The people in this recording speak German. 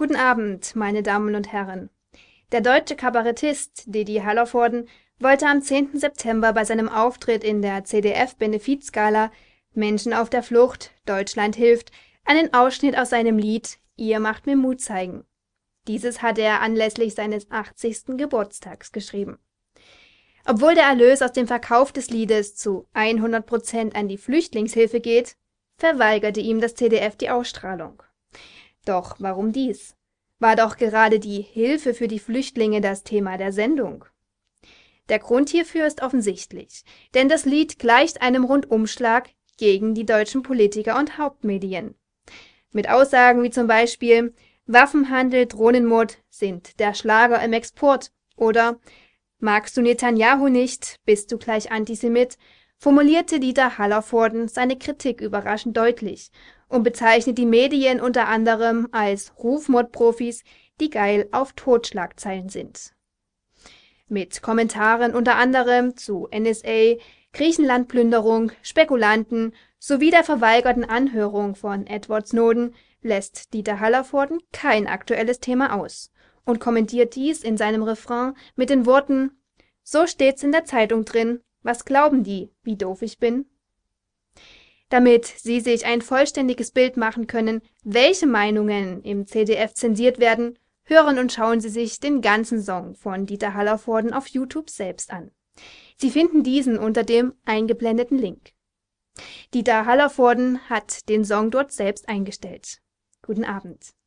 Guten Abend, meine Damen und Herren. Der deutsche Kabarettist Didi Hallervorden wollte am 10. September bei seinem Auftritt in der cdf benefizgala Menschen auf der Flucht – Deutschland hilft einen Ausschnitt aus seinem Lied Ihr macht mir Mut zeigen. Dieses hatte er anlässlich seines 80. Geburtstags geschrieben. Obwohl der Erlös aus dem Verkauf des Liedes zu 100 Prozent an die Flüchtlingshilfe geht, verweigerte ihm das CDF die Ausstrahlung doch warum dies? War doch gerade die Hilfe für die Flüchtlinge das Thema der Sendung. Der Grund hierfür ist offensichtlich, denn das Lied gleicht einem Rundumschlag gegen die deutschen Politiker und Hauptmedien. Mit Aussagen wie zum Beispiel Waffenhandel, Drohnenmord sind der Schlager im Export oder Magst du Netanyahu nicht, bist du gleich Antisemit, formulierte Dieter Hallervorden seine Kritik überraschend deutlich und bezeichnet die Medien unter anderem als Rufmordprofis, die geil auf Totschlagzeilen sind. Mit Kommentaren unter anderem zu NSA, Griechenlandplünderung, Spekulanten sowie der verweigerten Anhörung von Edward Snowden lässt Dieter Hallervorden kein aktuelles Thema aus und kommentiert dies in seinem Refrain mit den Worten So steht's in der Zeitung drin, was glauben die, wie doof ich bin? damit sie sich ein vollständiges Bild machen können, welche Meinungen im CDF zensiert werden, hören und schauen Sie sich den ganzen Song von Dieter Hallervorden auf YouTube selbst an. Sie finden diesen unter dem eingeblendeten Link. Dieter Hallervorden hat den Song dort selbst eingestellt. Guten Abend